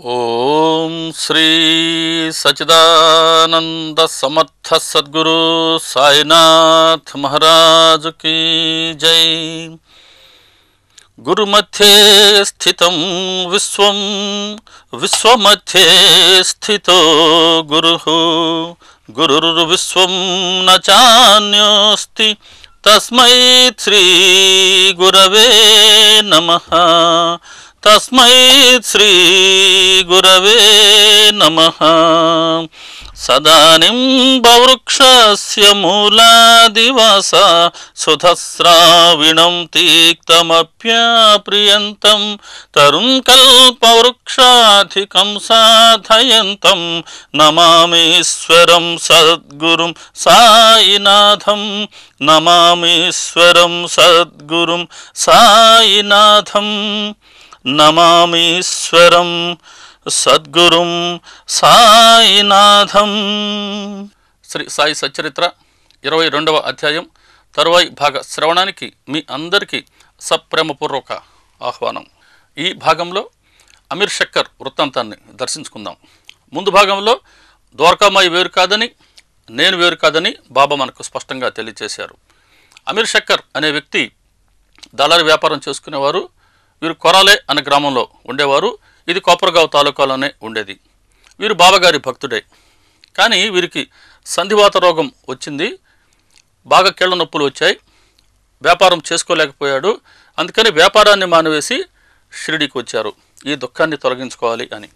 ॐ श्री समर्थ सद्गुरु साईनाथ महाराज की जै गुरुमध्ये स्थितं विश्वं विश्वमध्ये स्थितो गुरुः गुरुर्विश्वं न चान्योऽस्ति तस्मै श्रीगुरवे नमः तस्मै श्रीगुरवे नमः सदानीं ववृक्षस्य मूलादिवास सुधस्राविणं तीक्तमप्याप्रियन्तं तरुण कल्पवृक्षाधिकम् साधयन्तम् नमामिश्वरम् सद्गुरुं सायिनाथम् नमामिश्वरम् सद्गुरुं सायिनाथम् నమామీశ్వరం సద్గురుం సాయినాథం శ్రీ సాయి సచరిత్ర ఇరవై రెండవ అధ్యాయం తరువాయి భాగ శ్రవణానికి మీ అందరికీ సప్రేమపూర్వక ఆహ్వానం ఈ భాగంలో అమీర్ షక్కర్ వృత్తాంతాన్ని దర్శించుకుందాం ముందు భాగంలో ద్వారకామాయి వేరు కాదని నేను వేరు కాదని బాబా మనకు స్పష్టంగా తెలియజేశారు అమీర్ షక్కర్ అనే వ్యక్తి డాలర్ వ్యాపారం చేసుకునేవారు వీరు కొరాలే అనే గ్రామంలో ఉండేవారు ఇది కోపరగావ్ తాలూకాలోనే ఉండేది వీరు బాబాగారి భక్తుడే కానీ వీరికి సంధివాత రోగం వచ్చింది బాగా కీళ్ళ నొప్పులు వచ్చాయి వ్యాపారం చేసుకోలేకపోయాడు అందుకని వ్యాపారాన్ని మానివేసి షిరిడికి వచ్చారు ఈ దుఃఖాన్ని తొలగించుకోవాలి అని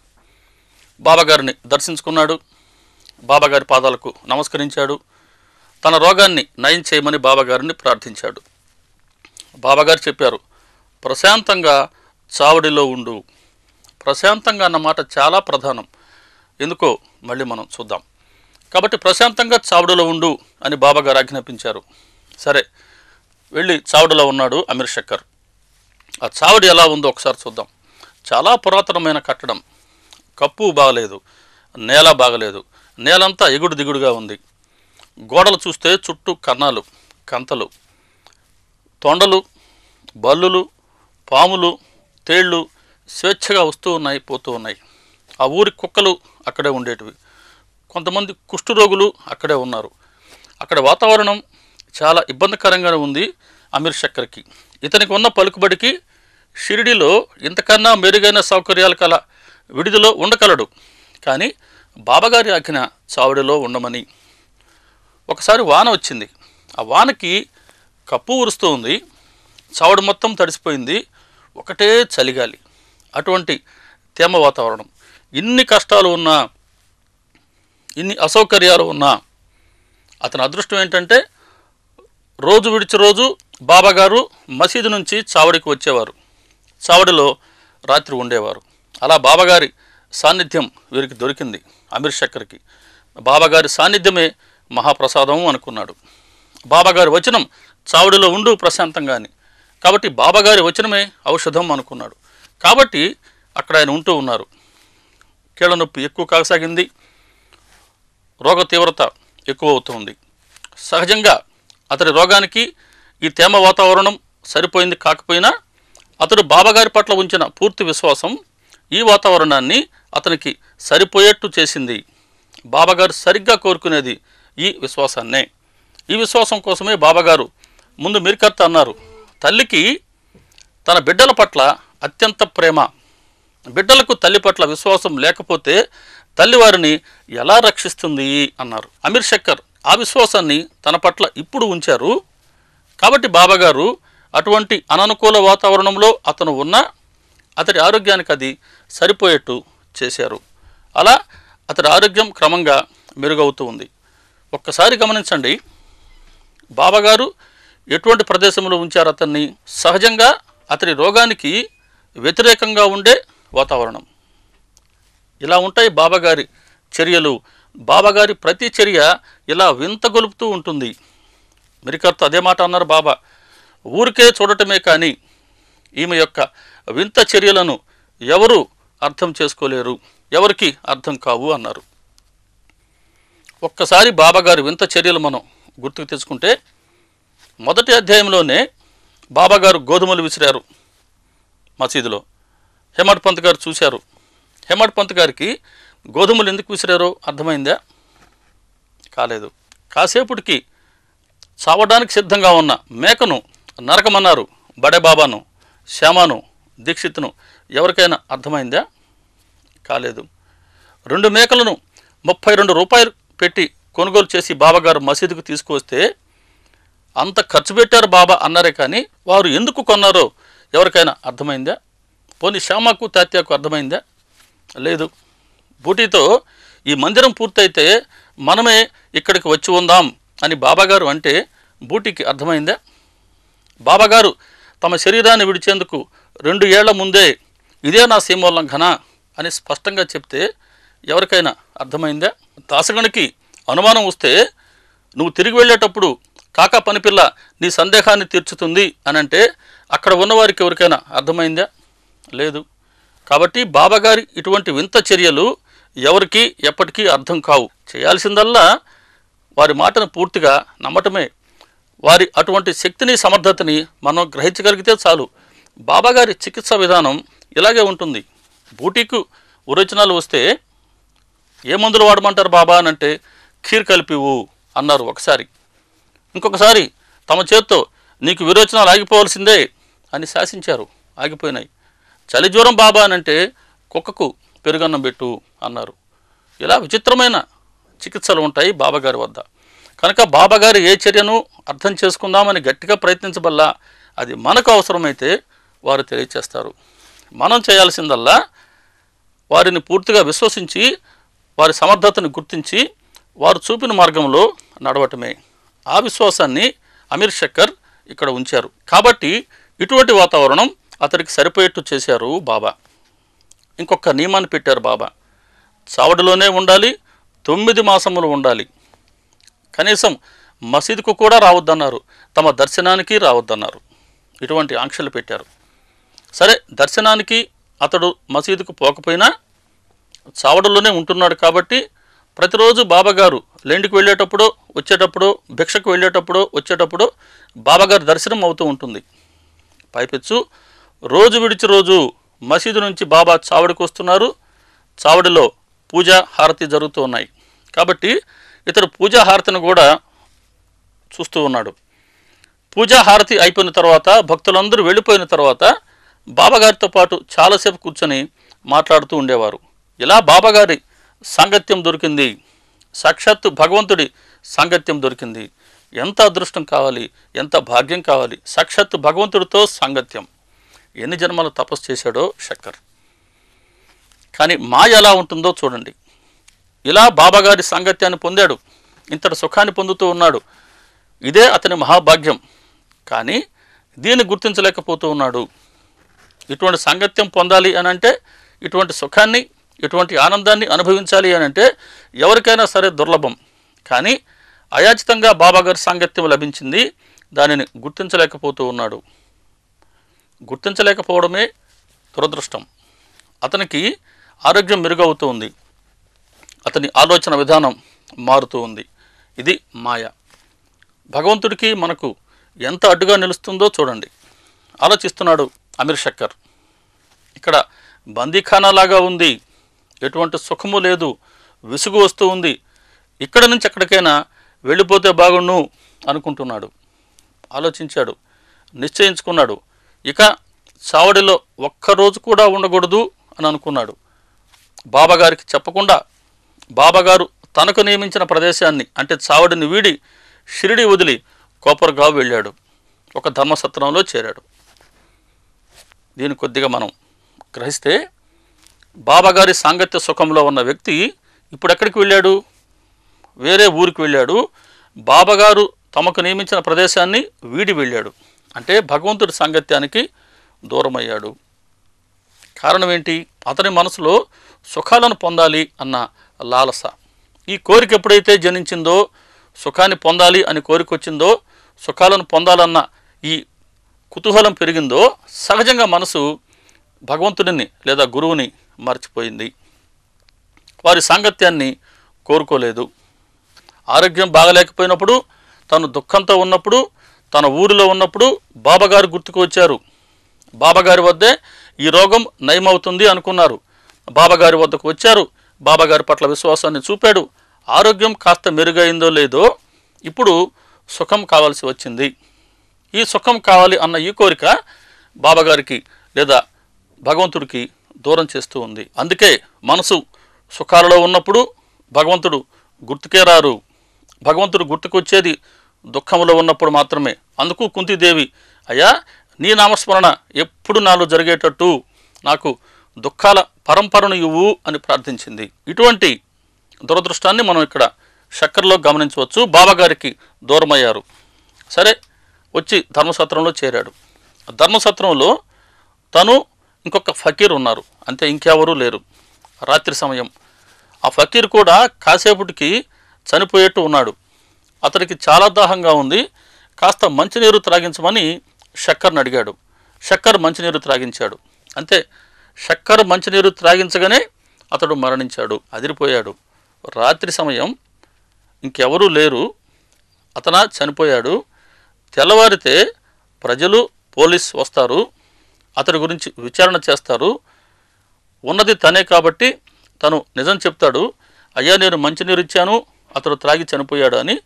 బాబాగారిని దర్శించుకున్నాడు బాబాగారి పాదాలకు నమస్కరించాడు తన రోగాన్ని నయం చేయమని బాబాగారిని ప్రార్థించాడు బాబాగారు చెప్పారు ప్రశాంతంగా చావడిలో ఉండు ప్రశాంతంగా అన్నమాట చాలా ప్రధానం ఎందుకో మళ్ళీ మనం చూద్దాం కాబట్టి ప్రశాంతంగా చావడిలో ఉండు అని బాబాగారు ఆజ్ఞాపించారు సరే వెళ్ళి చావడిలో ఉన్నాడు అమీర్ శక్కర్ ఆ చావడి ఎలా ఉందో ఒకసారి చూద్దాం చాలా పురాతనమైన కట్టడం కప్పు బాగలేదు నేల బాగలేదు నేలంతా ఎగుడు దిగుడుగా ఉంది గోడలు చూస్తే చుట్టూ కన్నాలు కంతలు తొండలు బల్లులు పాములు తేళ్లు స్వేచ్ఛగా వస్తూ ఉన్నాయి పోతూ ఉన్నాయి ఆ ఊరి కుక్కలు అక్కడే ఉండేటివి కొంతమంది కుష్ఠరోగులు అక్కడే ఉన్నారు అక్కడ వాతావరణం చాలా ఇబ్బందికరంగానే ఉంది అమీర్ చక్కర్కి ఇతనికి ఉన్న పలుకుబడికి షిరిడిలో ఇంతకన్నా మెరుగైన సౌకర్యాలు కల విడిదిలో ఉండగలడు కానీ బాబాగారి ఆజ్ఞ చావిడిలో ఉండమని ఒకసారి వాన వచ్చింది ఆ వానకి కప్పు ఉరుస్తూ ఉంది చావుడు మొత్తం తడిసిపోయింది ఒకటే చలిగాలి అటువంటి తేమ వాతావరణం ఇన్ని కష్టాలు ఉన్నా ఇన్ని అసౌకర్యాలు ఉన్నా అతని అదృష్టం ఏంటంటే రోజు విడిచి రోజు బాబాగారు మసీదు నుంచి చావడికి వచ్చేవారు చావడిలో రాత్రి ఉండేవారు అలా బాబాగారి సాన్నిధ్యం వీరికి దొరికింది అమీర్ శక్కర్కి బాబాగారి సాన్నిధ్యమే మహాప్రసాదం అనుకున్నాడు బాబాగారి వచనం చావుడిలో ఉండు ప్రశాంతంగాని కాబట్టి బాబాగారి వచనమే ఔషధం అనుకున్నాడు కాబట్టి అక్కడ ఆయన ఉంటూ ఉన్నారు కీళ్ళ నొప్పి ఎక్కువ కాగసాగింది రోగ తీవ్రత ఎక్కువ అవుతుంది సహజంగా అతడి రోగానికి ఈ తేమ వాతావరణం సరిపోయింది కాకపోయినా అతడు బాబాగారి పట్ల ఉంచిన పూర్తి విశ్వాసం ఈ వాతావరణాన్ని అతనికి సరిపోయేట్టు చేసింది బాబాగారు సరిగ్గా కోరుకునేది ఈ విశ్వాసాన్నే ఈ విశ్వాసం కోసమే బాబాగారు ముందు కర్త అన్నారు తల్లికి తన బిడ్డల పట్ల అత్యంత ప్రేమ బిడ్డలకు తల్లి పట్ల విశ్వాసం లేకపోతే తల్లి వారిని ఎలా రక్షిస్తుంది అన్నారు అమీర్ శక్కర్ ఆ విశ్వాసాన్ని తన పట్ల ఇప్పుడు ఉంచారు కాబట్టి బాబాగారు అటువంటి అననుకూల వాతావరణంలో అతను ఉన్న అతడి ఆరోగ్యానికి అది సరిపోయేట్టు చేశారు అలా అతడి ఆరోగ్యం క్రమంగా మెరుగవుతూ ఉంది ఒక్కసారి గమనించండి బాబాగారు ఎటువంటి ప్రదేశంలో ఉంచారు అతన్ని సహజంగా అతని రోగానికి వ్యతిరేకంగా ఉండే వాతావరణం ఇలా ఉంటాయి బాబాగారి చర్యలు బాబాగారి ప్రతి చర్య ఇలా వింత గొలుపుతూ ఉంటుంది మిరికర్త అదే మాట అన్నారు బాబా ఊరికే చూడటమే కానీ ఈమె యొక్క వింత చర్యలను ఎవరు అర్థం చేసుకోలేరు ఎవరికి అర్థం కావు అన్నారు ఒక్కసారి బాబాగారి వింత చర్యలు మనం గుర్తుకు తెచ్చుకుంటే మొదటి అధ్యాయంలోనే బాబాగారు గోధుమలు విసిరారు మసీదులో హేమడ్ పంత్ గారు చూశారు హేమడ్ పంత్ గారికి గోధుమలు ఎందుకు విసిరారో అర్థమైందా కాలేదు కాసేపుటికి చావడానికి సిద్ధంగా ఉన్న మేకను నరకమన్నారు బడేబాబాను శ్యామాను దీక్షిత్ను ఎవరికైనా అర్థమైందా కాలేదు రెండు మేకలను ముప్పై రెండు రూపాయలు పెట్టి కొనుగోలు చేసి బాబాగారు మసీదుకు తీసుకువస్తే అంత ఖర్చు పెట్టారు బాబా అన్నారే కానీ వారు ఎందుకు కొన్నారో ఎవరికైనా అర్థమైందా పోనీ శ్యామకు తాత్యాకు అర్థమైందా లేదు బూటీతో ఈ మందిరం పూర్తయితే మనమే ఇక్కడికి వచ్చి ఉందాం అని బాబాగారు అంటే బూటీకి అర్థమైందా బాబాగారు తమ శరీరాన్ని విడిచేందుకు రెండు ఏళ్ల ముందే ఇదే నా సీమోల్లంఘన అని స్పష్టంగా చెప్తే ఎవరికైనా అర్థమైందా దాసగణికి అనుమానం వస్తే నువ్వు తిరిగి వెళ్ళేటప్పుడు కాకా పనిపిల్ల నీ సందేహాన్ని తీర్చుతుంది అనంటే అక్కడ ఉన్నవారికి ఎవరికైనా అర్థమైందా లేదు కాబట్టి బాబాగారి ఇటువంటి వింత చర్యలు ఎవరికి ఎప్పటికీ అర్థం కావు చేయాల్సిందల్లా వారి మాటను పూర్తిగా నమ్మటమే వారి అటువంటి శక్తిని సమర్థతని మనం గ్రహించగలిగితే చాలు బాబాగారి చికిత్స విధానం ఇలాగే ఉంటుంది బూటీకు ఒరిజినల్ వస్తే ఏ మందులు వాడమంటారు బాబా అనంటే ఖీర్ కలిపివు అన్నారు ఒకసారి ఇంకొకసారి తమ చేత్తో నీకు విరోచనాలు ఆగిపోవాల్సిందే అని శాసించారు ఆగిపోయినాయి చలి జ్వరం బాబా అని అంటే కుక్కకు పెరుగన్నం పెట్టు అన్నారు ఇలా విచిత్రమైన చికిత్సలు ఉంటాయి బాబాగారి వద్ద కనుక బాబాగారు ఏ చర్యను అర్థం చేసుకుందామని గట్టిగా ప్రయత్నించబల్లా అది మనకు అవసరమైతే వారు తెలియచేస్తారు మనం చేయాల్సిందల్లా వారిని పూర్తిగా విశ్వసించి వారి సమర్థతను గుర్తించి వారు చూపిన మార్గంలో నడవటమే ఆ విశ్వాసాన్ని అమీర్ షక్కర్ ఇక్కడ ఉంచారు కాబట్టి ఇటువంటి వాతావరణం అతనికి సరిపోయేట్టు చేశారు బాబా ఇంకొక నియమాన్ని పెట్టారు బాబా చావడిలోనే ఉండాలి తొమ్మిది మాసములు ఉండాలి కనీసం మసీదుకు కూడా రావద్దన్నారు తమ దర్శనానికి రావద్దన్నారు ఇటువంటి ఆంక్షలు పెట్టారు సరే దర్శనానికి అతడు మసీదుకు పోకపోయినా చావడలోనే ఉంటున్నాడు కాబట్టి ప్రతిరోజు బాబాగారు లెండికి వెళ్ళేటప్పుడు వచ్చేటప్పుడు భిక్షకు వెళ్ళేటప్పుడు వచ్చేటప్పుడు బాబాగారు దర్శనం అవుతూ ఉంటుంది పైపెచ్చు రోజు విడిచి రోజు మసీదు నుంచి బాబా చావడికి వస్తున్నారు చావడిలో పూజా హారతి జరుగుతూ ఉన్నాయి కాబట్టి ఇతడు పూజా హారతిని కూడా చూస్తూ ఉన్నాడు పూజా హారతి అయిపోయిన తర్వాత భక్తులందరూ వెళ్ళిపోయిన తర్వాత బాబాగారితో పాటు చాలాసేపు కూర్చొని మాట్లాడుతూ ఉండేవారు ఇలా బాబాగారి సాంగత్యం దొరికింది సాక్షాత్తు భగవంతుడి సాంగత్యం దొరికింది ఎంత అదృష్టం కావాలి ఎంత భాగ్యం కావాలి సాక్షాత్తు భగవంతుడితో సాంగత్యం ఎన్ని జన్మలు తపస్సు చేశాడో శక్కర్ కానీ మాయ ఎలా ఉంటుందో చూడండి ఇలా బాబాగారి సాంగత్యాన్ని పొందాడు ఇంతటి సుఖాన్ని పొందుతూ ఉన్నాడు ఇదే అతని మహాభాగ్యం కానీ దీన్ని గుర్తించలేకపోతూ ఉన్నాడు ఇటువంటి సాంగత్యం పొందాలి అని అంటే ఇటువంటి సుఖాన్ని ఇటువంటి ఆనందాన్ని అనుభవించాలి అని అంటే ఎవరికైనా సరే దుర్లభం కానీ అయాచితంగా బాబాగారి సాంగత్యం లభించింది దానిని గుర్తించలేకపోతూ ఉన్నాడు గుర్తించలేకపోవడమే దురదృష్టం అతనికి ఆరోగ్యం మెరుగవుతూ ఉంది అతని ఆలోచన విధానం మారుతూ ఉంది ఇది మాయ భగవంతుడికి మనకు ఎంత అడ్డుగా నిలుస్తుందో చూడండి ఆలోచిస్తున్నాడు అమీర్ షక్కర్ ఇక్కడ బందీఖానా లాగా ఉంది ఎటువంటి సుఖము లేదు విసుగు వస్తూ ఉంది ఇక్కడ నుంచి ఎక్కడికైనా వెళ్ళిపోతే బాగుండు అనుకుంటున్నాడు ఆలోచించాడు నిశ్చయించుకున్నాడు ఇక చావడిలో ఒక్కరోజు కూడా ఉండకూడదు అని అనుకున్నాడు బాబాగారికి చెప్పకుండా బాబాగారు తనకు నియమించిన ప్రదేశాన్ని అంటే చావడిని వీడి షిరిడి వదిలి కోపర్గావ్ వెళ్ళాడు ఒక ధర్మసత్రంలో చేరాడు దీని కొద్దిగా మనం గ్రహిస్తే బాబాగారి సాంగత్య సుఖంలో ఉన్న వ్యక్తి ఇప్పుడు ఎక్కడికి వెళ్ళాడు వేరే ఊరికి వెళ్ళాడు బాబాగారు తమకు నియమించిన ప్రదేశాన్ని వీడి వెళ్ళాడు అంటే భగవంతుడి సాంగత్యానికి దూరమయ్యాడు కారణం ఏంటి అతని మనసులో సుఖాలను పొందాలి అన్న లాలస ఈ కోరిక ఎప్పుడైతే జనించిందో సుఖాన్ని పొందాలి అని కోరిక వచ్చిందో సుఖాలను పొందాలన్న ఈ కుతూహలం పెరిగిందో సహజంగా మనసు భగవంతుడిని లేదా గురువుని మర్చిపోయింది వారి సాంగత్యాన్ని కోరుకోలేదు ఆరోగ్యం బాగలేకపోయినప్పుడు తను దుఃఖంతో ఉన్నప్పుడు తన ఊరిలో ఉన్నప్పుడు బాబాగారు గుర్తుకు వచ్చారు బాబాగారి వద్దే ఈ రోగం నయమవుతుంది అనుకున్నారు బాబాగారి వద్దకు వచ్చారు బాబాగారి పట్ల విశ్వాసాన్ని చూపాడు ఆరోగ్యం కాస్త మెరుగైందో లేదో ఇప్పుడు సుఖం కావాల్సి వచ్చింది ఈ సుఖం కావాలి అన్న ఈ కోరిక బాబాగారికి లేదా భగవంతుడికి దూరం చేస్తూ ఉంది అందుకే మనసు సుఖాలలో ఉన్నప్పుడు భగవంతుడు గుర్తుకే రారు భగవంతుడు గుర్తుకొచ్చేది దుఃఖంలో ఉన్నప్పుడు మాత్రమే అందుకు కుంతిదేవి అయ్యా నీ నామస్మరణ ఎప్పుడు నాలో జరిగేటట్టు నాకు దుఃఖాల పరంపరను ఇవ్వు అని ప్రార్థించింది ఇటువంటి దురదృష్టాన్ని మనం ఇక్కడ చక్కర్లో గమనించవచ్చు బాబాగారికి దూరమయ్యారు సరే వచ్చి ధర్మసత్రంలో చేరాడు ధర్మసత్రంలో తను ఇంకొక ఫకీర్ ఉన్నారు అంతే ఇంకెవరూ లేరు రాత్రి సమయం ఆ ఫకీర్ కూడా కాసేపటికి చనిపోయేట్టు ఉన్నాడు అతనికి చాలా దాహంగా ఉంది కాస్త మంచినీరు త్రాగించమని షక్కర్ని అడిగాడు షక్కర్ మంచినీరు త్రాగించాడు అంతే షక్కర్ మంచినీరు త్రాగించగానే అతడు మరణించాడు అదిరిపోయాడు రాత్రి సమయం ఇంకెవరూ లేరు అతన చనిపోయాడు తెల్లవారితే ప్రజలు పోలీస్ వస్తారు అతడి గురించి విచారణ చేస్తారు ఉన్నది తనే కాబట్టి తను నిజం చెప్తాడు అయ్యా నేను మంచినీరు ఇచ్చాను అతడు త్రాగి చనిపోయాడు అని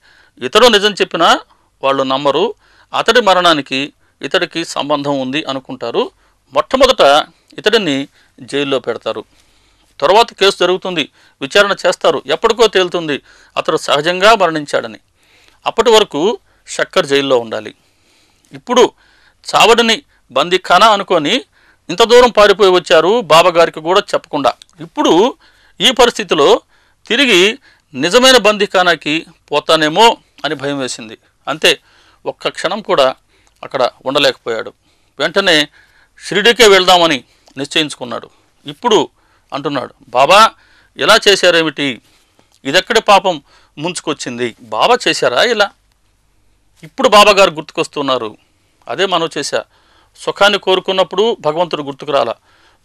ఇతడు నిజం చెప్పినా వాళ్ళు నమ్మరు అతడి మరణానికి ఇతడికి సంబంధం ఉంది అనుకుంటారు మొట్టమొదట ఇతడిని జైల్లో పెడతారు తర్వాత కేసు జరుగుతుంది విచారణ చేస్తారు ఎప్పటికో తేలుతుంది అతడు సహజంగా మరణించాడని అప్పటి వరకు షక్కర్ జైల్లో ఉండాలి ఇప్పుడు చావడిని ఖానా అనుకొని ఇంత దూరం పారిపోయి వచ్చారు బాబాగారికి కూడా చెప్పకుండా ఇప్పుడు ఈ పరిస్థితిలో తిరిగి నిజమైన బందీఖానాకి పోతానేమో అని భయం వేసింది అంతే ఒక్క క్షణం కూడా అక్కడ ఉండలేకపోయాడు వెంటనే షిరిడీకే వెళ్దామని నిశ్చయించుకున్నాడు ఇప్పుడు అంటున్నాడు బాబా ఎలా చేశారేమిటి ఇదెక్కడి పాపం ముంచుకొచ్చింది బాబా చేశారా ఇలా ఇప్పుడు బాబాగారు గుర్తుకొస్తున్నారు అదే మనం చేశా సుఖాన్ని కోరుకున్నప్పుడు భగవంతుడు గుర్తుకు రాల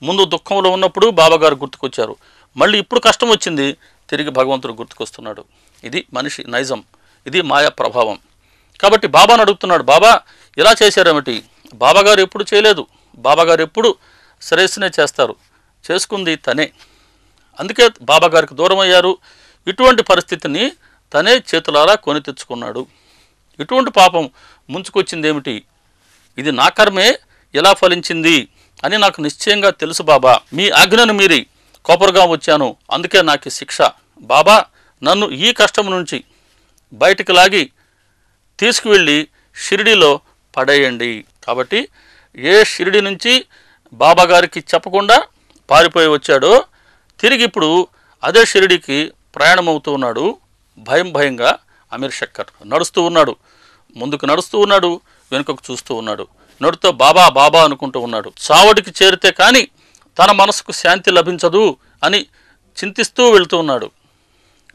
ముందు దుఃఖంలో ఉన్నప్పుడు బాబాగారు గుర్తుకొచ్చారు మళ్ళీ ఇప్పుడు కష్టం వచ్చింది తిరిగి భగవంతుడు గుర్తుకొస్తున్నాడు ఇది మనిషి నైజం ఇది మాయా ప్రభావం కాబట్టి బాబాను అడుగుతున్నాడు బాబా ఇలా చేశారేమిటి బాబాగారు ఎప్పుడు చేయలేదు బాబాగారు ఎప్పుడు శ్రేయస్సునే చేస్తారు చేసుకుంది తనే అందుకే బాబాగారికి దూరం అయ్యారు ఇటువంటి పరిస్థితిని తనే చేతులారా కొని తెచ్చుకున్నాడు ఇటువంటి పాపం ముంచుకొచ్చిందేమిటి ఇది నా కర్మే ఎలా ఫలించింది అని నాకు నిశ్చయంగా తెలుసు బాబా మీ ఆజ్ఞను మీరి కోపరుగా వచ్చాను అందుకే నాకు శిక్ష బాబా నన్ను ఈ కష్టం నుంచి బయటకు లాగి తీసుకువెళ్ళి షిరిడిలో పడేయండి కాబట్టి ఏ షిరిడి నుంచి బాబా గారికి చెప్పకుండా పారిపోయి వచ్చాడో తిరిగి ఇప్పుడు అదే షిరిడికి ప్రయాణమవుతూ ఉన్నాడు భయం భయంగా అమీర్ షక్కర్ నడుస్తూ ఉన్నాడు ముందుకు నడుస్తూ ఉన్నాడు వెనుకకు చూస్తూ ఉన్నాడు నడుతో బాబా బాబా అనుకుంటూ ఉన్నాడు చావడికి చేరితే కానీ తన మనసుకు శాంతి లభించదు అని చింతిస్తూ వెళ్తూ ఉన్నాడు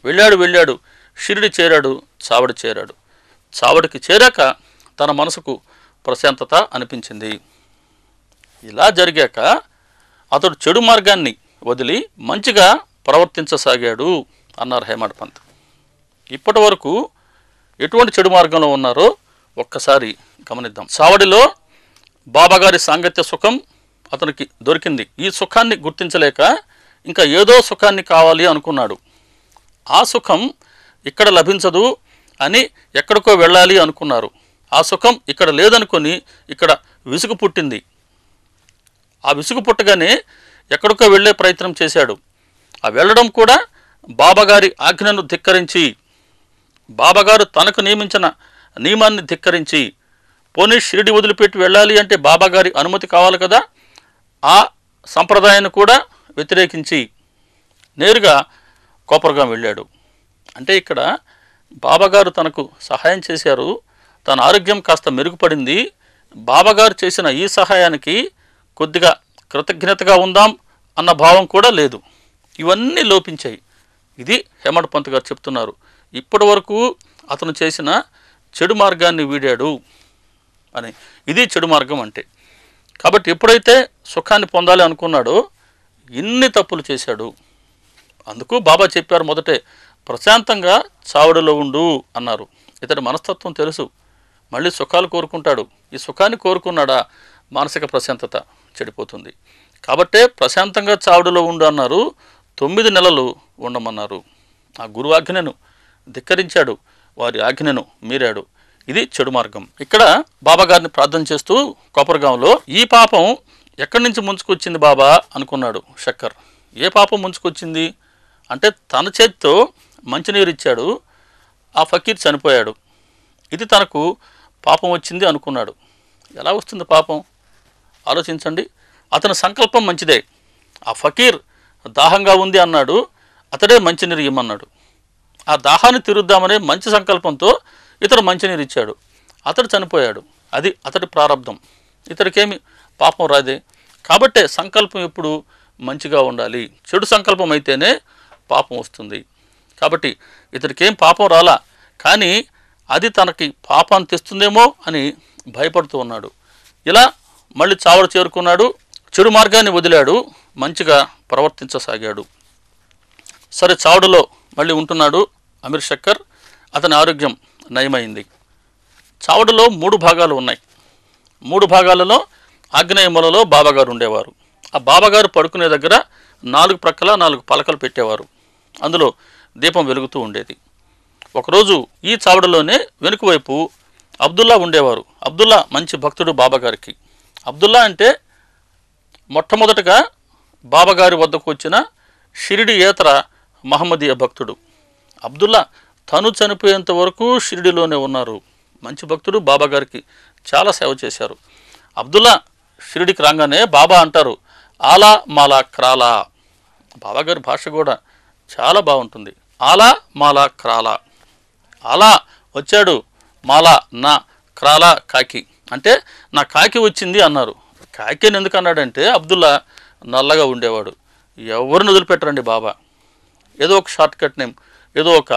వెళ్ళాడు వెళ్ళాడు షిరిడి చేరాడు చావడి చేరాడు చావడికి చేరాక తన మనసుకు ప్రశాంతత అనిపించింది ఇలా జరిగాక అతడు చెడు మార్గాన్ని వదిలి మంచిగా ప్రవర్తించసాగాడు అన్నారు హేమడ్ పంత్ ఇప్పటి వరకు ఎటువంటి చెడు మార్గంలో ఉన్నారో ఒక్కసారి గమనిద్దాం చావడిలో బాబాగారి సాంగత్య సుఖం అతనికి దొరికింది ఈ సుఖాన్ని గుర్తించలేక ఇంకా ఏదో సుఖాన్ని కావాలి అనుకున్నాడు ఆ సుఖం ఇక్కడ లభించదు అని ఎక్కడికో వెళ్ళాలి అనుకున్నారు ఆ సుఖం ఇక్కడ లేదనుకొని ఇక్కడ విసుగు పుట్టింది ఆ విసుగు పుట్టగానే ఎక్కడికో వెళ్ళే ప్రయత్నం చేశాడు ఆ వెళ్ళడం కూడా బాబాగారి ఆజ్ఞను ధిక్కరించి బాబాగారు తనకు నియమించిన నియమాన్ని ధిక్కరించి పోనీ షిరిడి వదిలిపెట్టి వెళ్ళాలి అంటే బాబాగారి అనుమతి కావాలి కదా ఆ సంప్రదాయాన్ని కూడా వ్యతిరేకించి నేరుగా కోపరగా వెళ్ళాడు అంటే ఇక్కడ బాబాగారు తనకు సహాయం చేశారు తన ఆరోగ్యం కాస్త మెరుగుపడింది బాబాగారు చేసిన ఈ సహాయానికి కొద్దిగా కృతజ్ఞతగా ఉందాం అన్న భావం కూడా లేదు ఇవన్నీ లోపించాయి ఇది హేమడ్ పంత్ గారు చెప్తున్నారు ఇప్పటి వరకు అతను చేసిన చెడు మార్గాన్ని వీడాడు అని ఇది చెడు మార్గం అంటే కాబట్టి ఎప్పుడైతే సుఖాన్ని పొందాలి అనుకున్నాడో ఇన్ని తప్పులు చేశాడు అందుకు బాబా చెప్పారు మొదటే ప్రశాంతంగా చావుడులో ఉండు అన్నారు ఇతడి మనస్తత్వం తెలుసు మళ్ళీ సుఖాలు కోరుకుంటాడు ఈ సుఖాన్ని కోరుకున్నాడా మానసిక ప్రశాంతత చెడిపోతుంది కాబట్టే ప్రశాంతంగా చావుడులో ఉండు అన్నారు తొమ్మిది నెలలు ఉండమన్నారు ఆ గురువాజ్ఞను ధిక్కరించాడు వారి ఆజ్ఞను మీరాడు ఇది చెడు మార్గం ఇక్కడ బాబాగారిని ప్రార్థన చేస్తూ కొపరగాంలో ఈ పాపం ఎక్కడి నుంచి ముంచుకొచ్చింది బాబా అనుకున్నాడు షక్కర్ ఏ పాపం ముంచుకొచ్చింది అంటే తన చేతితో మంచినీరు ఇచ్చాడు ఆ ఫకీర్ చనిపోయాడు ఇది తనకు పాపం వచ్చింది అనుకున్నాడు ఎలా వస్తుంది పాపం ఆలోచించండి అతని సంకల్పం మంచిదే ఆ ఫకీర్ దాహంగా ఉంది అన్నాడు అతడే మంచినీరు ఇమ్మన్నాడు ఆ దాహాన్ని తీరుద్దామనే మంచి సంకల్పంతో ఇతడు మంచినీరు ఇచ్చాడు అతడు చనిపోయాడు అది అతడి ప్రారంధం ఇతడికేమి పాపం రాదే కాబట్టే సంకల్పం ఎప్పుడు మంచిగా ఉండాలి చెడు సంకల్పం అయితేనే పాపం వస్తుంది కాబట్టి ఇతడికేం పాపం రాలా కానీ అది తనకి పాపాన్ని తెస్తుందేమో అని భయపడుతూ ఉన్నాడు ఇలా మళ్ళీ చావడ చేరుకున్నాడు చెడు మార్గాన్ని వదిలాడు మంచిగా ప్రవర్తించసాగాడు సరే చావడలో మళ్ళీ ఉంటున్నాడు అమీర్ షక్కర్ అతని ఆరోగ్యం నయమైంది చావడలో మూడు భాగాలు ఉన్నాయి మూడు భాగాలలో మూలలో బాబాగారు ఉండేవారు ఆ బాబాగారు పడుకునే దగ్గర నాలుగు ప్రక్కల నాలుగు పలకలు పెట్టేవారు అందులో దీపం వెలుగుతూ ఉండేది ఒకరోజు ఈ చావడలోనే వెనుకవైపు అబ్దుల్లా ఉండేవారు అబ్దుల్లా మంచి భక్తుడు బాబాగారికి అబ్దుల్లా అంటే మొట్టమొదటగా బాబాగారి వద్దకు వచ్చిన షిరిడి ఏతర మహమ్మదీయ భక్తుడు అబ్దుల్లా తను చనిపోయేంత వరకు షిరిడిలోనే ఉన్నారు మంచి భక్తుడు బాబా గారికి చాలా సేవ చేశారు అబ్దుల్లా షిరిడికి రాగానే బాబా అంటారు ఆలా మాలా క్రాలా బాబాగారి భాష కూడా చాలా బాగుంటుంది ఆలా మాలా క్రాలా అలా వచ్చాడు మాలా నా క్రాలా కాకి అంటే నా కాకి వచ్చింది అన్నారు కాకి అని ఎందుకు అన్నాడంటే అబ్దుల్లా నల్లగా ఉండేవాడు ఎవరిని వదిలిపెట్టరండి బాబా ఏదో ఒక షార్ట్ కట్ నేమ్ ఏదో ఒక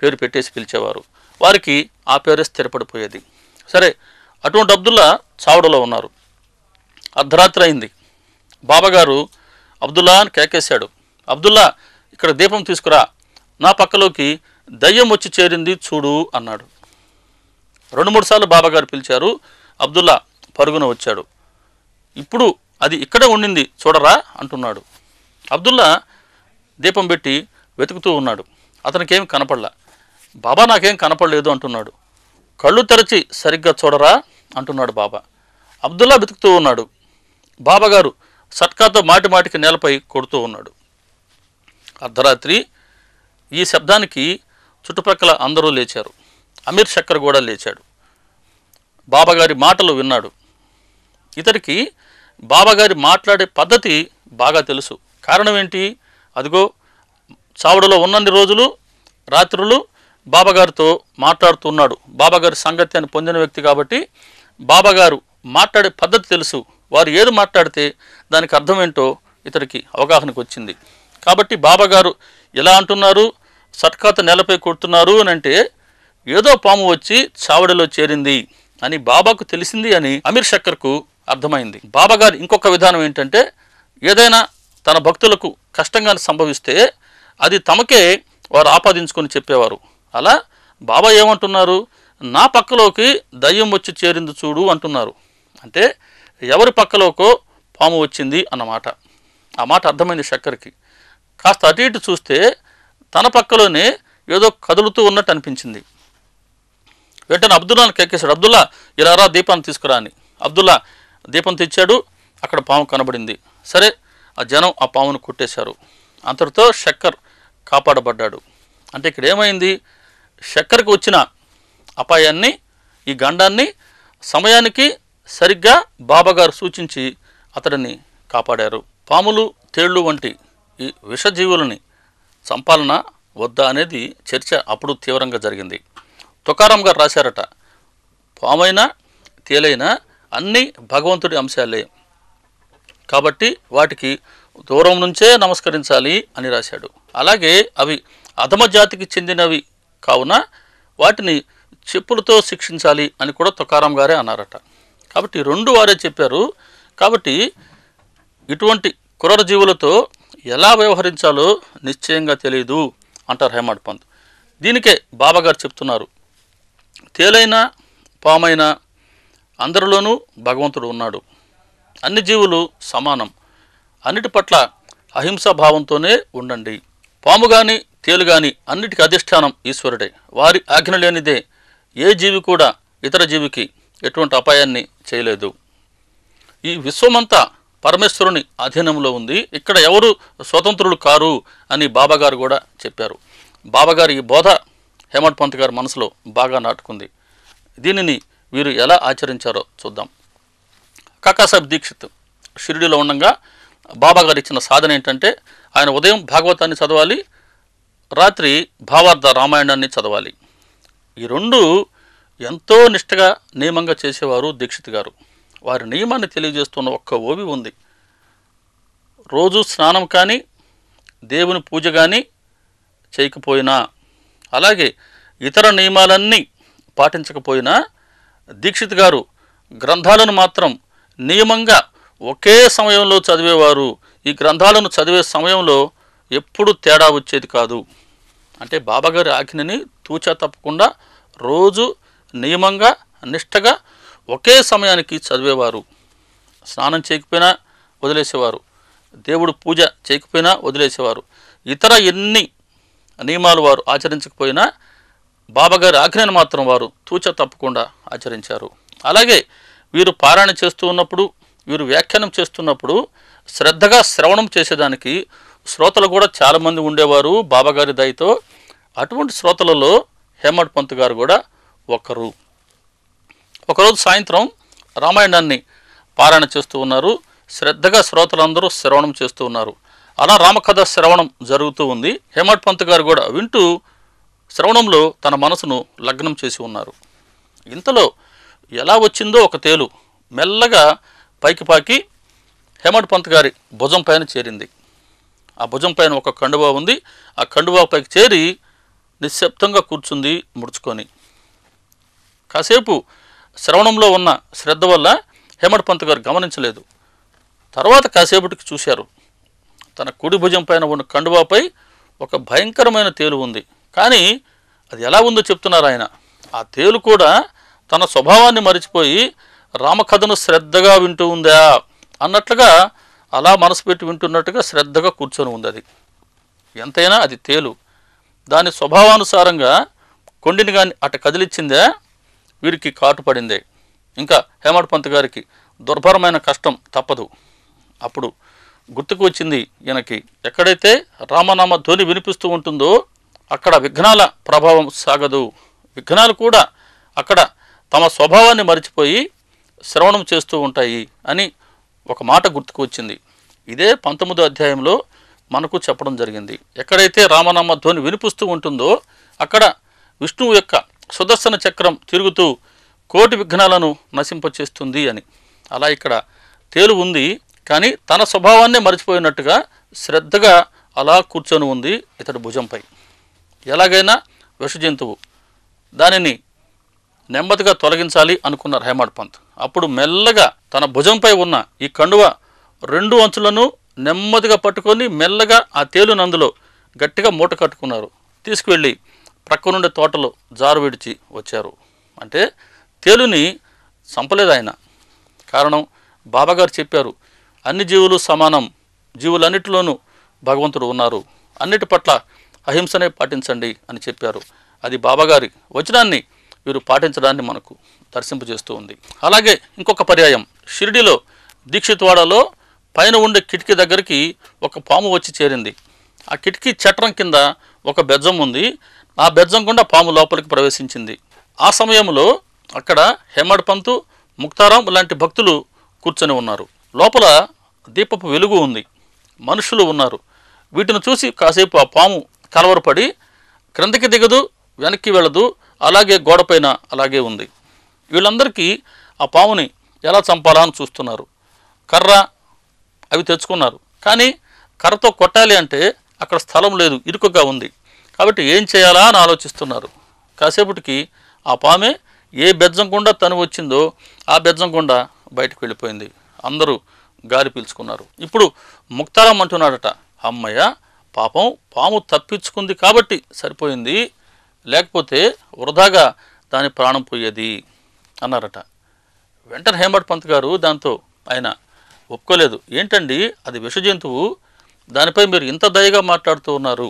పేరు పెట్టేసి పిలిచేవారు వారికి ఆ పేరే స్థిరపడిపోయేది సరే అటువంటి అబ్దుల్లా చావడలో ఉన్నారు అర్ధరాత్రి అయింది బాబాగారు అబ్దుల్లా అని కేకేశాడు అబ్దుల్లా ఇక్కడ దీపం తీసుకురా నా పక్కలోకి దయ్యం వచ్చి చేరింది చూడు అన్నాడు రెండు మూడు సార్లు బాబాగారు పిలిచారు అబ్దుల్లా పరుగున వచ్చాడు ఇప్పుడు అది ఇక్కడే ఉండింది చూడరా అంటున్నాడు అబ్దుల్లా దీపం పెట్టి వెతుకుతూ ఉన్నాడు అతనికి ఏమి కనపడలే బాబా నాకేం కనపడలేదు అంటున్నాడు కళ్ళు తెరచి సరిగ్గా చూడరా అంటున్నాడు బాబా అబ్దుల్లా బతుకుతూ ఉన్నాడు బాబాగారు సట్కాతో మాటి మాటికి నేలపై కొడుతూ ఉన్నాడు అర్ధరాత్రి ఈ శబ్దానికి చుట్టుప్రక్కల అందరూ లేచారు అమీర్ చక్కర్ కూడా లేచాడు బాబాగారి మాటలు విన్నాడు ఇతడికి బాబాగారి మాట్లాడే పద్ధతి బాగా తెలుసు కారణం ఏంటి అదిగో చావుడలో ఉన్నన్ని రోజులు రాత్రులు బాబాగారితో మాట్లాడుతున్నాడు బాబాగారి సాంగత్యాన్ని పొందిన వ్యక్తి కాబట్టి బాబాగారు మాట్లాడే పద్ధతి తెలుసు వారు ఏది మాట్లాడితే దానికి అర్థం ఏంటో ఇతడికి అవగాహనకు వచ్చింది కాబట్టి బాబాగారు ఎలా అంటున్నారు సట్కాత నెలపై కొడుతున్నారు అని అంటే ఏదో పాము వచ్చి చావడిలో చేరింది అని బాబాకు తెలిసింది అని అమీర్ షక్కర్కు అర్థమైంది బాబాగారు ఇంకొక విధానం ఏంటంటే ఏదైనా తన భక్తులకు కష్టంగా సంభవిస్తే అది తమకే వారు ఆపాదించుకొని చెప్పేవారు అలా బాబా ఏమంటున్నారు నా పక్కలోకి దయ్యం వచ్చి చేరింది చూడు అంటున్నారు అంటే ఎవరి పక్కలోకో పాము వచ్చింది అన్నమాట ఆ మాట అర్థమైంది చక్కర్కి కాస్త అటు ఇటు చూస్తే తన పక్కలోనే ఏదో కదులుతూ ఉన్నట్టు అనిపించింది వెంటనే అబ్దుల్లాను కెక్కేశాడు అబ్దుల్లా ఇలా రా దీపాన్ని తీసుకురా అని అబ్దుల్లా దీపం తెచ్చాడు అక్కడ పాము కనబడింది సరే ఆ జనం ఆ పామును కొట్టేశారు అంతటితో షక్కర్ కాపాడబడ్డాడు అంటే ఇక్కడ ఏమైంది షక్కర్కి వచ్చిన అపాయాన్ని ఈ గండాన్ని సమయానికి సరిగ్గా బాబాగారు సూచించి అతడిని కాపాడారు పాములు తేళ్లు వంటి ఈ విషజీవులని సంపాలన వద్దా అనేది చర్చ అప్పుడు తీవ్రంగా జరిగింది తుకారాం గారు రాశారట పామైనా తేలైనా అన్నీ భగవంతుడి అంశాలే కాబట్టి వాటికి దూరం నుంచే నమస్కరించాలి అని రాశాడు అలాగే అవి అధమ జాతికి చెందినవి కావున వాటిని చెప్పులతో శిక్షించాలి అని కూడా తుకారాం గారే అన్నారట కాబట్టి రెండు వారే చెప్పారు కాబట్టి ఇటువంటి క్రూర జీవులతో ఎలా వ్యవహరించాలో నిశ్చయంగా తెలియదు అంటారు హేమడ్ పంత్ దీనికే బాబాగారు చెప్తున్నారు తేలైన పామైన అందరిలోనూ భగవంతుడు ఉన్నాడు అన్ని జీవులు సమానం అన్నిటి పట్ల అహింసాభావంతోనే ఉండండి పాము కానీ తేలు కానీ అన్నిటికి అధిష్టానం ఈశ్వరుడే వారి ఆజ్ఞ లేనిదే ఏ జీవి కూడా ఇతర జీవికి ఎటువంటి అపాయాన్ని చేయలేదు ఈ విశ్వమంతా పరమేశ్వరుని అధీనంలో ఉంది ఇక్కడ ఎవరు స్వతంత్రులు కారు అని బాబాగారు కూడా చెప్పారు బాబాగారు ఈ బోధ హేమంత్ పంత్ గారి మనసులో బాగా నాటుకుంది దీనిని వీరు ఎలా ఆచరించారో చూద్దాం కాకాసాహెబ్ దీక్షిత్ షిరిడిలో ఉండగా బాబా గారు ఇచ్చిన సాధన ఏంటంటే ఆయన ఉదయం భాగవతాన్ని చదవాలి రాత్రి భావార్థ రామాయణాన్ని చదవాలి ఈ రెండు ఎంతో నిష్టగా నియమంగా చేసేవారు దీక్షిత్ గారు వారి నియమాన్ని తెలియజేస్తున్న ఒక్క ఓవి ఉంది రోజు స్నానం కానీ దేవుని పూజ కానీ చేయకపోయినా అలాగే ఇతర నియమాలన్నీ పాటించకపోయినా దీక్షిత్ గారు గ్రంథాలను మాత్రం నియమంగా ఒకే సమయంలో చదివేవారు ఈ గ్రంథాలను చదివే సమయంలో ఎప్పుడు తేడా వచ్చేది కాదు అంటే బాబాగారి ఆజ్ఞని తూచా తప్పకుండా రోజు నియమంగా నిష్టగా ఒకే సమయానికి చదివేవారు స్నానం చేయకపోయినా వదిలేసేవారు దేవుడు పూజ చేయకపోయినా వదిలేసేవారు ఇతర ఎన్ని నియమాలు వారు ఆచరించకపోయినా బాబాగారి ఆజ్ఞను మాత్రం వారు తూచ తప్పకుండా ఆచరించారు అలాగే వీరు పారాయణ చేస్తూ ఉన్నప్పుడు వీరు వ్యాఖ్యానం చేస్తున్నప్పుడు శ్రద్ధగా శ్రవణం చేసేదానికి శ్రోతలు కూడా చాలామంది ఉండేవారు బాబాగారి దయతో అటువంటి శ్రోతలలో హేమడ్ పంత్ గారు కూడా ఒకరు ఒకరోజు సాయంత్రం రామాయణాన్ని పారాయణ చేస్తూ ఉన్నారు శ్రద్ధగా శ్రోతలందరూ శ్రవణం చేస్తూ ఉన్నారు అలా రామకథ శ్రవణం జరుగుతూ ఉంది హేమడ్ పంత్ గారు కూడా వింటూ శ్రవణంలో తన మనసును లగ్నం చేసి ఉన్నారు ఇంతలో ఎలా వచ్చిందో ఒక తేలు మెల్లగా పైకి పాకి హేమడ్ పంత్ గారి భుజం పైన చేరింది ఆ భుజం పైన ఒక కండువా ఉంది ఆ కండువా పైకి చేరి నిశ్శబ్దంగా కూర్చుంది ముడుచుకొని కాసేపు శ్రవణంలో ఉన్న శ్రద్ధ వల్ల హేమడ్ పంత్ గారు గమనించలేదు తర్వాత కాసేపటికి చూశారు తన కుడి భుజం పైన ఉన్న కండువాపై ఒక భయంకరమైన తేలు ఉంది కానీ అది ఎలా ఉందో చెప్తున్నారు ఆయన ఆ తేలు కూడా తన స్వభావాన్ని మరిచిపోయి రామకథను శ్రద్ధగా వింటూ ఉందా అన్నట్లుగా అలా మనసు పెట్టి వింటున్నట్టుగా శ్రద్ధగా కూర్చొని ఉంది అది ఎంతైనా అది తేలు దాని స్వభావానుసారంగా కొండిని కానీ అట కదిలిచ్చిందే వీరికి కాటుపడిందే ఇంకా హేమడ్ పంత్ గారికి దుర్భరమైన కష్టం తప్పదు అప్పుడు గుర్తుకు వచ్చింది ఈయనకి ఎక్కడైతే రామనామ ధ్వని వినిపిస్తూ ఉంటుందో అక్కడ విఘ్నాల ప్రభావం సాగదు విఘ్నాలు కూడా అక్కడ తమ స్వభావాన్ని మరిచిపోయి శ్రవణం చేస్తూ ఉంటాయి అని ఒక మాట గుర్తుకు వచ్చింది ఇదే పంతొమ్మిదో అధ్యాయంలో మనకు చెప్పడం జరిగింది ఎక్కడైతే రామనామ ధ్వని వినిపిస్తూ ఉంటుందో అక్కడ విష్ణువు యొక్క సుదర్శన చక్రం తిరుగుతూ కోటి విఘ్నాలను నశింపచేస్తుంది అని అలా ఇక్కడ తేలు ఉంది కానీ తన స్వభావాన్నే మర్చిపోయినట్టుగా శ్రద్ధగా అలా కూర్చొని ఉంది ఇతడు భుజంపై ఎలాగైనా విష జంతువు దానిని నెమ్మదిగా తొలగించాలి అనుకున్నారు హేమడ్ పంత్ అప్పుడు మెల్లగా తన భుజంపై ఉన్న ఈ కండువ రెండు అంచులను నెమ్మదిగా పట్టుకొని మెల్లగా ఆ తేలునందులో గట్టిగా మూట కట్టుకున్నారు తీసుకువెళ్ళి ప్రక్కనుండే తోటలో జారు విడిచి వచ్చారు అంటే తేలుని చంపలేదు ఆయన కారణం బాబాగారు చెప్పారు అన్ని జీవులు సమానం జీవులన్నిటిలోనూ భగవంతుడు ఉన్నారు అన్నిటి పట్ల అహింసనే పాటించండి అని చెప్పారు అది బాబాగారి వచనాన్ని వీరు పాటించడాన్ని మనకు దర్శింపజేస్తూ ఉంది అలాగే ఇంకొక పర్యాయం షిరిడిలో దీక్షిత్వాడలో పైన ఉండే కిటికీ దగ్గరికి ఒక పాము వచ్చి చేరింది ఆ కిటికీ చట్రం కింద ఒక బెజ్జం ఉంది ఆ బెజ్జం గుండా పాము లోపలికి ప్రవేశించింది ఆ సమయంలో అక్కడ హెమడ్ పంతు ముక్తారాం లాంటి భక్తులు కూర్చొని ఉన్నారు లోపల దీపపు వెలుగు ఉంది మనుషులు ఉన్నారు వీటిని చూసి కాసేపు ఆ పాము కలవరపడి క్రిందకి దిగదు వెనక్కి వెళ్ళదు అలాగే గోడపైన అలాగే ఉంది వీళ్ళందరికీ ఆ పాముని ఎలా చంపాలా అని చూస్తున్నారు కర్ర అవి తెచ్చుకున్నారు కానీ కర్రతో కొట్టాలి అంటే అక్కడ స్థలం లేదు ఇరుకుగా ఉంది కాబట్టి ఏం చేయాలా అని ఆలోచిస్తున్నారు కాసేపటికి ఆ పామే ఏ బెజ్జం గుండా తను వచ్చిందో ఆ బెజ్జం గుండా బయటకు వెళ్ళిపోయింది అందరూ గాలి పీల్చుకున్నారు ఇప్పుడు ముక్తారం అంటున్నాడట అమ్మయ్య పాపం పాము తప్పించుకుంది కాబట్టి సరిపోయింది లేకపోతే వృధాగా దాని ప్రాణం పోయేది అన్నారట వెంటర్ హేమట్ పంత్ గారు దాంతో ఆయన ఒప్పుకోలేదు ఏంటండి అది విష జంతువు దానిపై మీరు ఇంత దయగా మాట్లాడుతూ ఉన్నారు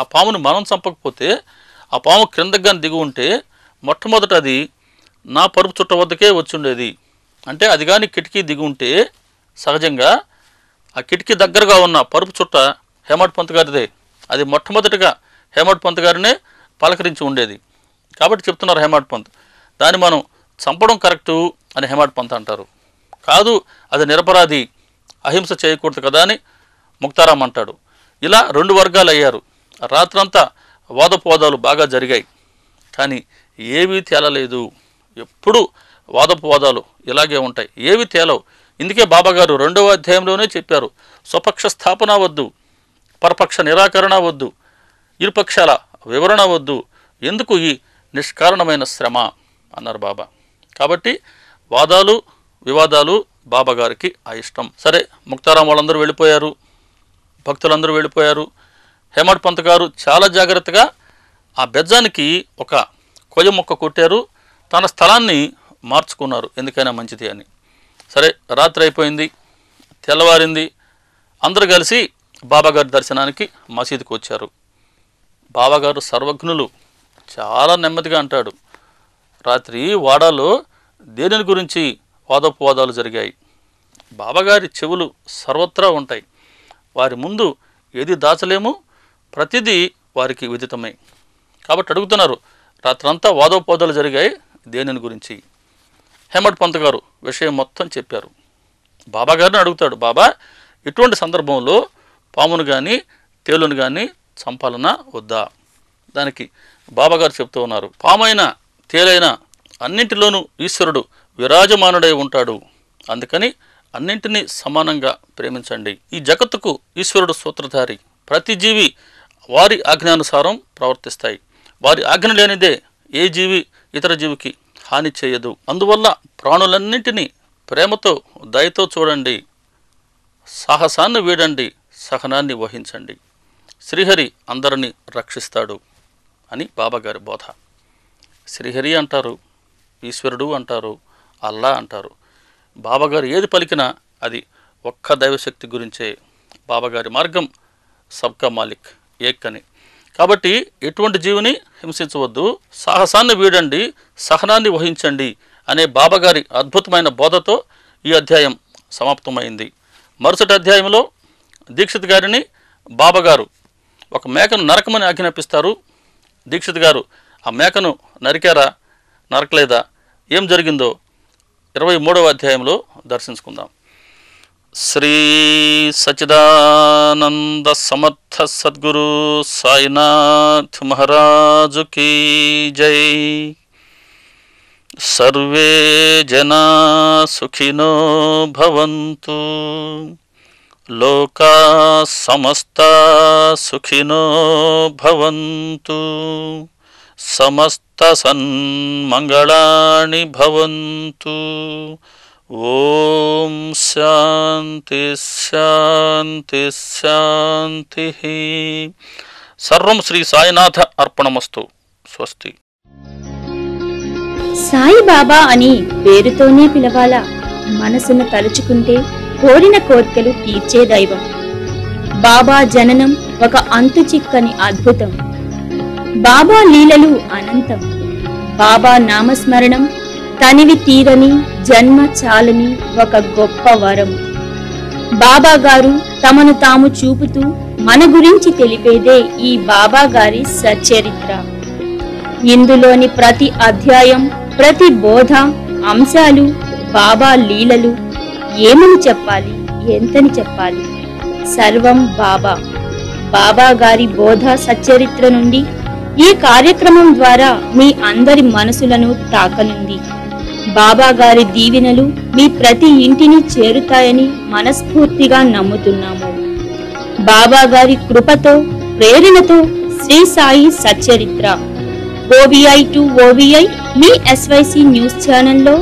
ఆ పామును మనం చంపకపోతే ఆ పాము క్రిందగా దిగి ఉంటే మొట్టమొదట అది నా పరుపు చుట్ట వద్దకే వచ్చి ఉండేది అంటే అది కానీ కిటికీ దిగి ఉంటే సహజంగా ఆ కిటికీ దగ్గరగా ఉన్న పరుపు చుట్ట హేమట్ పంత్ గారిదే అది మొట్టమొదటిగా హేమట్ పంత్ గారినే పలకరించి ఉండేది కాబట్టి చెప్తున్నారు హేమాడ్ పంత్ దాన్ని మనం చంపడం కరెక్టు అని హేమాడ్ పంత్ అంటారు కాదు అది నిరపరాధి అహింస చేయకూడదు కదా అని ముక్తారాం అంటాడు ఇలా రెండు వర్గాలు అయ్యారు రాత్రంతా వాదపోదాలు బాగా జరిగాయి కానీ ఏవీ తేలలేదు ఎప్పుడూ వాదపోదాలు ఇలాగే ఉంటాయి ఏవి తేలవు ఇందుకే బాబాగారు రెండవ అధ్యాయంలోనే చెప్పారు స్వపక్ష స్థాపన వద్దు పరపక్ష నిరాకరణ వద్దు ఇరుపక్షాల వివరణ వద్దు ఎందుకు ఈ నిష్కారణమైన శ్రమ అన్నారు బాబా కాబట్టి వాదాలు వివాదాలు బాబాగారికి ఆ ఇష్టం సరే ముక్తారాం వాళ్ళందరూ వెళ్ళిపోయారు భక్తులందరూ వెళ్ళిపోయారు హేమడ్ పంత్ గారు చాలా జాగ్రత్తగా ఆ బెజ్జానికి ఒక కొయ్య మొక్క కొట్టారు తన స్థలాన్ని మార్చుకున్నారు ఎందుకైనా మంచిది అని సరే రాత్రి అయిపోయింది తెల్లవారింది అందరూ కలిసి బాబాగారి దర్శనానికి మసీదుకు వచ్చారు బావగారు సర్వజ్ఞులు చాలా నెమ్మదిగా అంటాడు రాత్రి వాడాలో దేనిని గురించి వాదోపవాదాలు జరిగాయి బాబాగారి చెవులు సర్వత్రా ఉంటాయి వారి ముందు ఏది దాచలేము ప్రతిదీ వారికి విదితమే కాబట్టి అడుగుతున్నారు రాత్రంతా వాదోపవాదాలు జరిగాయి దేనిని గురించి హేమట్ పంత గారు విషయం మొత్తం చెప్పారు బాబాగారిని అడుగుతాడు బాబా ఇటువంటి సందర్భంలో పామును కానీ తేలును కానీ సంపాలన వద్దా దానికి బాబాగారు చెప్తూ ఉన్నారు పామైన తేలైన అన్నింటిలోనూ ఈశ్వరుడు విరాజమానుడై ఉంటాడు అందుకని అన్నింటినీ సమానంగా ప్రేమించండి ఈ జగత్తుకు ఈశ్వరుడు సూత్రధారి ప్రతి జీవి వారి ఆజ్ఞానుసారం ప్రవర్తిస్తాయి వారి ఆజ్ఞ లేనిదే ఏ జీవి ఇతర జీవికి హాని చేయదు అందువల్ల ప్రాణులన్నింటినీ ప్రేమతో దయతో చూడండి సాహసాన్ని వీడండి సహనాన్ని వహించండి శ్రీహరి అందరినీ రక్షిస్తాడు అని బాబాగారి బోధ శ్రీహరి అంటారు ఈశ్వరుడు అంటారు అల్లా అంటారు బాబాగారు ఏది పలికినా అది ఒక్క దైవశక్తి గురించే బాబాగారి మార్గం సబ్కా మాలిక్ ఏక్ అని కాబట్టి ఎటువంటి జీవిని హింసించవద్దు సాహసాన్ని వీడండి సహనాన్ని వహించండి అనే బాబాగారి అద్భుతమైన బోధతో ఈ అధ్యాయం సమాప్తమైంది మరుసటి అధ్యాయంలో దీక్షిత్ గారిని బాబాగారు ఒక మేకను నరకమని ఆజ్ఞాపిస్తారు దీక్షిత్ గారు ఆ మేకను నరికారా నరకలేదా ఏం జరిగిందో ఇరవై మూడవ అధ్యాయంలో దర్శించుకుందాం శ్రీ సచిదానంద సమర్థ సద్గురు సాయినాథ్ మహారాజు కీ జై సర్వే జనా సుఖినో భవంతు లోకా సమస్త సుఖినో భవంతు సమస్త సన్మంగళాని భవంతు ఓం శాంతి శాంతి శాంతి సర్వం శ్రీ సాయినాథ అర్పణమస్తు స్వస్తి సాయిబాబా అని పేరుతోనే పిలవాలా మనసును తలుచుకుంటే కోరిన కోర్కెలు తీర్చే దైవం బాబా జననం ఒక అంతు చిక్కని అద్భుతం బాబా లీలలు అనంతం బాబా నామస్మరణం తనివి తీరని జన్మ చాలని ఒక గొప్ప వరం బాబా గారు తమను తాము చూపుతూ మన గురించి తెలిపేదే ఈ బాబా గారి సచరిత్ర ఇందులోని ప్రతి అధ్యాయం ప్రతి బోధ అంశాలు బాబా లీలలు ఏమని చెప్పాలి ఎంతని చెప్పాలి సర్వం బాబా బాబా గారి బోధ సచ్చరిత్ర నుండి ఈ కార్యక్రమం ద్వారా మీ అందరి మనసులను తాకనుంది బాబా గారి దీవెనలు మీ ప్రతి ఇంటిని చేరుతాయని మనస్ఫూర్తిగా నమ్ముతున్నాము బాబా గారి కృపతో ప్రేరణతో శ్రీ సాయి సచ్చరిత్ర ఓవిఐ టు ఓవిఐ మీ ఎస్వైసి న్యూస్ ఛానల్లో